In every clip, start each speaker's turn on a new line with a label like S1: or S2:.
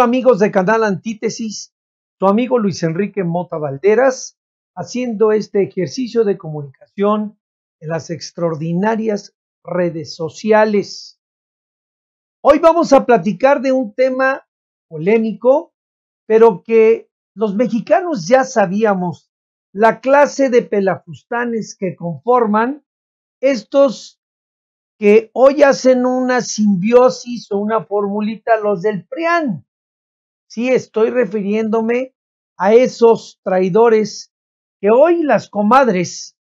S1: amigos de Canal Antítesis? Tu amigo Luis Enrique Mota Valderas haciendo este ejercicio de comunicación en las extraordinarias redes sociales. Hoy vamos a platicar de un tema polémico, pero que los mexicanos ya sabíamos, la clase de pelafustanes que conforman estos que hoy hacen una simbiosis o una formulita los del PRIAN. Sí, estoy refiriéndome a esos traidores que hoy las comadres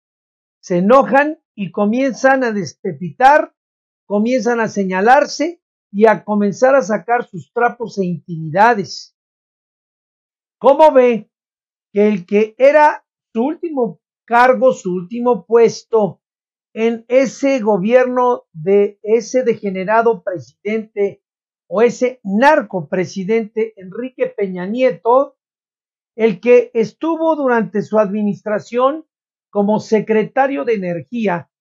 S1: se enojan y comienzan a despepitar, comienzan a señalarse y a comenzar a sacar sus trapos e intimidades. ¿Cómo ve que el que era su último cargo, su último puesto en ese gobierno de ese degenerado presidente o ese presidente Enrique Peña Nieto, el que estuvo durante su administración como secretario de Energía,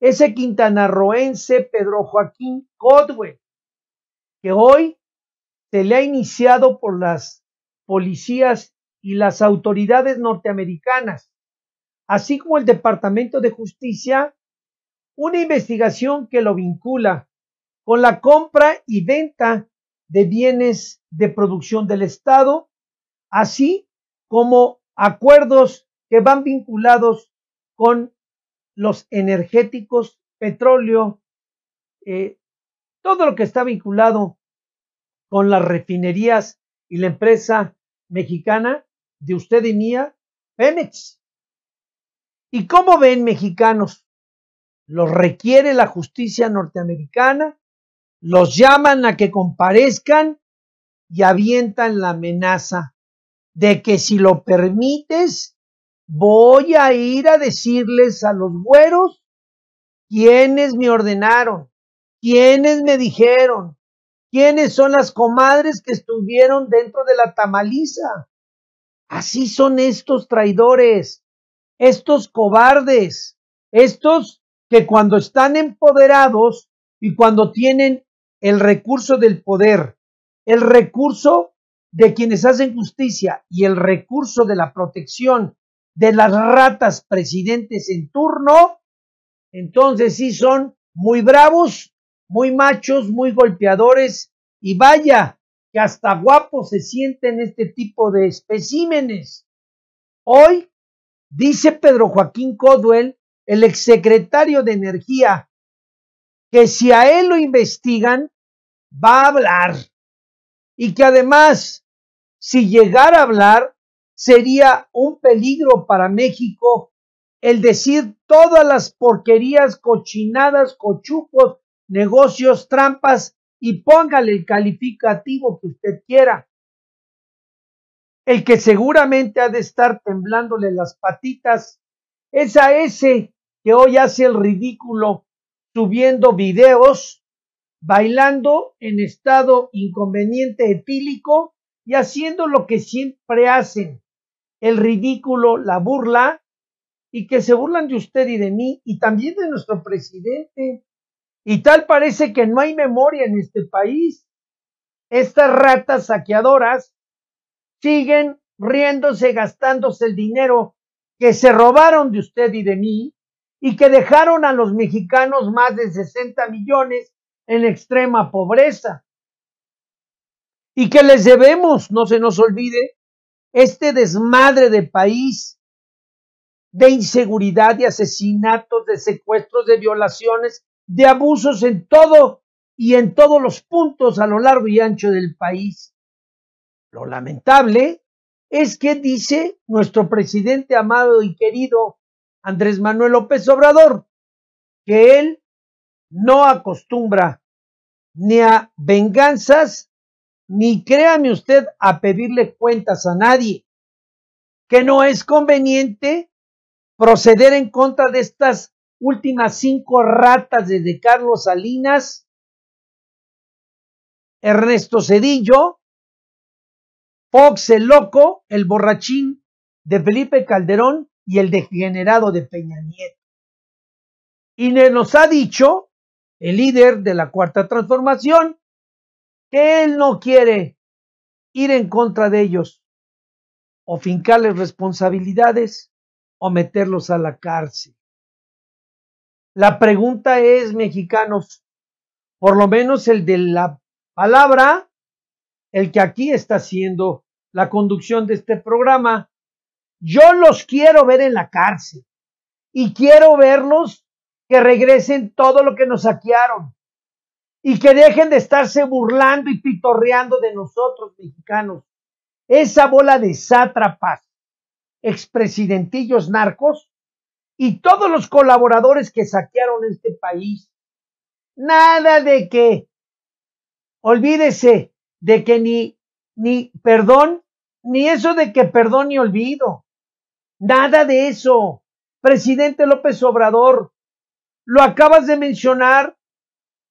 S1: ese quintanarroense Pedro Joaquín Codwell que hoy se le ha iniciado por las policías y las autoridades norteamericanas, así como el Departamento de Justicia, una investigación que lo vincula con la compra y venta de bienes de producción del Estado, así como acuerdos que van vinculados con los energéticos, petróleo, eh, todo lo que está vinculado con las refinerías y la empresa mexicana de usted y mía, Pemex. ¿Y cómo ven mexicanos? ¿Los requiere la justicia norteamericana? los llaman a que comparezcan y avientan la amenaza de que si lo permites, voy a ir a decirles a los güeros quiénes me ordenaron, quiénes me dijeron, quiénes son las comadres que estuvieron dentro de la tamaliza. Así son estos traidores, estos cobardes, estos que cuando están empoderados y cuando tienen el recurso del poder, el recurso de quienes hacen justicia y el recurso de la protección de las ratas presidentes en turno, entonces sí son muy bravos, muy machos, muy golpeadores y vaya que hasta guapos se sienten este tipo de especímenes. Hoy, dice Pedro Joaquín Codwell, el exsecretario de Energía que si a él lo investigan, va a hablar. Y que además, si llegara a hablar, sería un peligro para México el decir todas las porquerías, cochinadas, cochucos, negocios, trampas y póngale el calificativo que usted quiera. El que seguramente ha de estar temblándole las patitas es a ese que hoy hace el ridículo subiendo videos, bailando en estado inconveniente epílico y haciendo lo que siempre hacen, el ridículo, la burla, y que se burlan de usted y de mí y también de nuestro presidente. Y tal parece que no hay memoria en este país. Estas ratas saqueadoras siguen riéndose, gastándose el dinero que se robaron de usted y de mí y que dejaron a los mexicanos más de 60 millones en extrema pobreza. Y que les debemos, no se nos olvide, este desmadre de país, de inseguridad, de asesinatos, de secuestros, de violaciones, de abusos en todo y en todos los puntos a lo largo y ancho del país. Lo lamentable es que dice nuestro presidente amado y querido Andrés Manuel López Obrador, que él no acostumbra ni a venganzas, ni créame usted a pedirle cuentas a nadie, que no es conveniente proceder en contra de estas últimas cinco ratas desde Carlos Salinas, Ernesto Cedillo, Fox el Loco, el borrachín de Felipe Calderón y el degenerado de Peña Nieto. Y nos ha dicho el líder de la cuarta transformación que él no quiere ir en contra de ellos o fincarles responsabilidades o meterlos a la cárcel. La pregunta es, mexicanos, por lo menos el de la palabra, el que aquí está haciendo la conducción de este programa, yo los quiero ver en la cárcel y quiero verlos que regresen todo lo que nos saquearon y que dejen de estarse burlando y pitorreando de nosotros mexicanos. Esa bola de sátrapas, expresidentillos narcos y todos los colaboradores que saquearon este país. Nada de que, olvídese de que ni, ni perdón, ni eso de que perdón y olvido. Nada de eso. Presidente López Obrador, lo acabas de mencionar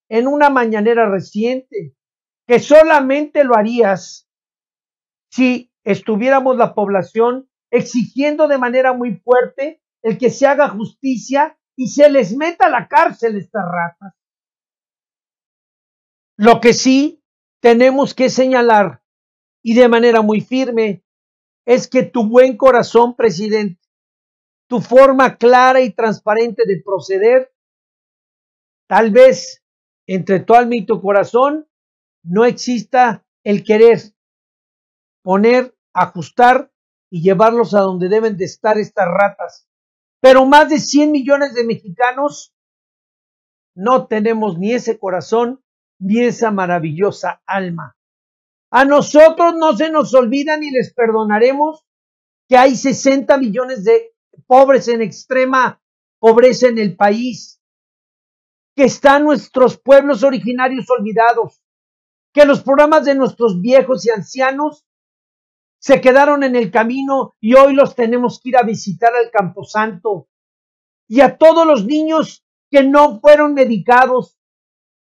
S1: en una mañanera reciente, que solamente lo harías si estuviéramos la población exigiendo de manera muy fuerte el que se haga justicia y se les meta a la cárcel estas ratas. Lo que sí tenemos que señalar y de manera muy firme es que tu buen corazón, presidente, tu forma clara y transparente de proceder, tal vez entre tu alma y tu corazón no exista el querer poner, ajustar y llevarlos a donde deben de estar estas ratas. Pero más de 100 millones de mexicanos no tenemos ni ese corazón ni esa maravillosa alma. A nosotros no se nos olvida y les perdonaremos que hay 60 millones de pobres en extrema pobreza en el país, que están nuestros pueblos originarios olvidados, que los programas de nuestros viejos y ancianos se quedaron en el camino y hoy los tenemos que ir a visitar al Camposanto. Y a todos los niños que no fueron medicados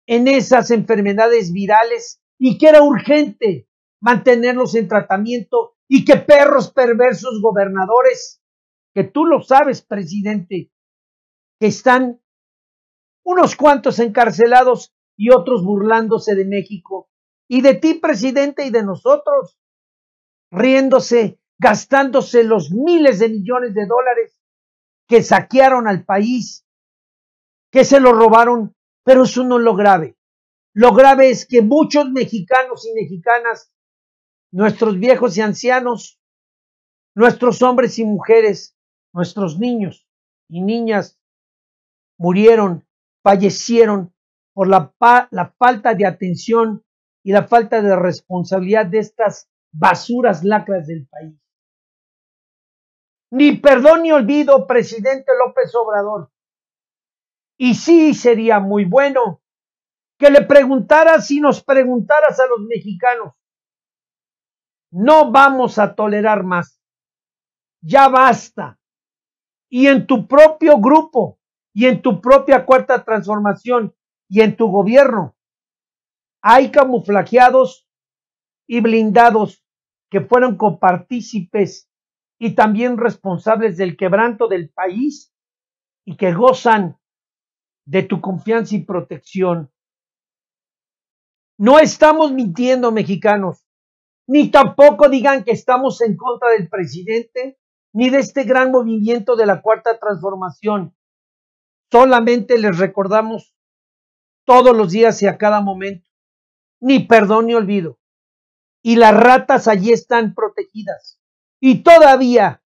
S1: en esas enfermedades virales y que era urgente mantenerlos en tratamiento y que perros perversos gobernadores, que tú lo sabes, presidente, que están unos cuantos encarcelados y otros burlándose de México y de ti, presidente, y de nosotros, riéndose, gastándose los miles de millones de dólares que saquearon al país, que se lo robaron, pero eso no es lo grave. Lo grave es que muchos mexicanos y mexicanas, nuestros viejos y ancianos, nuestros hombres y mujeres, nuestros niños y niñas, murieron, fallecieron por la, falta de atención y la falta de responsabilidad de estas basuras lacras del país. Ni perdón ni olvido, presidente López Obrador. Y sí sería muy bueno que le preguntaras y nos preguntaras a los mexicanos. No vamos a tolerar más. Ya basta. Y en tu propio grupo, y en tu propia cuarta transformación, y en tu gobierno, hay camuflajeados y blindados que fueron copartícipes y también responsables del quebranto del país y que gozan de tu confianza y protección. No estamos mintiendo, mexicanos, ni tampoco digan que estamos en contra del presidente ni de este gran movimiento de la cuarta transformación. Solamente les recordamos todos los días y a cada momento, ni perdón ni olvido. Y las ratas allí están protegidas. Y todavía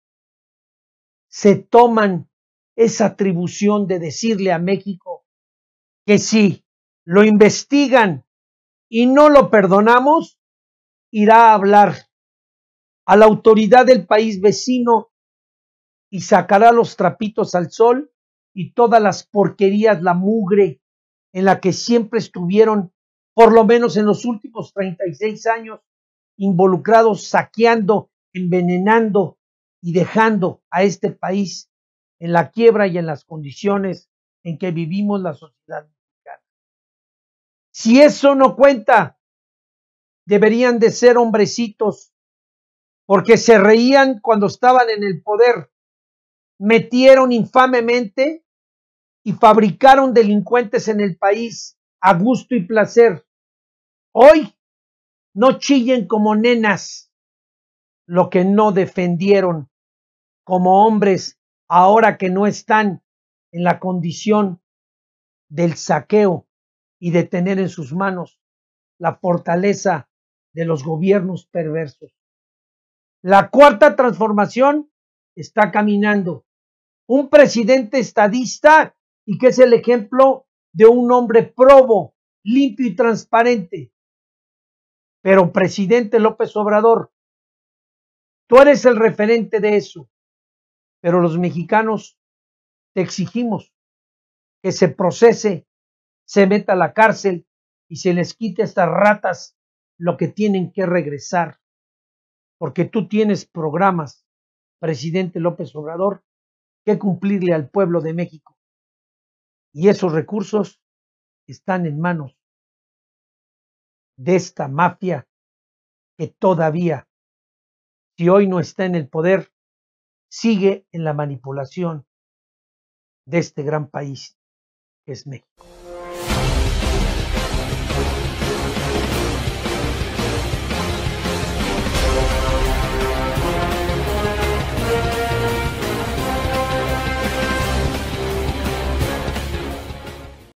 S1: se toman esa atribución de decirle a México que sí, lo investigan y no lo perdonamos, irá a hablar a la autoridad del país vecino y sacará los trapitos al sol y todas las porquerías, la mugre en la que siempre estuvieron, por lo menos en los últimos 36 años, involucrados saqueando, envenenando y dejando a este país en la quiebra y en las condiciones en que vivimos la sociedad si eso no cuenta, deberían de ser hombrecitos, porque se reían cuando estaban en el poder, metieron infamemente y fabricaron delincuentes en el país a gusto y placer. Hoy no chillen como nenas lo que no defendieron como hombres ahora que no están en la condición del saqueo y de tener en sus manos la fortaleza de los gobiernos perversos. La cuarta transformación está caminando. Un presidente estadista y que es el ejemplo de un hombre probo, limpio y transparente. Pero presidente López Obrador, tú eres el referente de eso. Pero los mexicanos te exigimos que se procese se meta a la cárcel y se les quite a estas ratas lo que tienen que regresar. Porque tú tienes programas, presidente López Obrador, que cumplirle al pueblo de México. Y esos recursos están en manos de esta mafia que todavía, si hoy no está en el poder, sigue en la manipulación de este gran país que es México.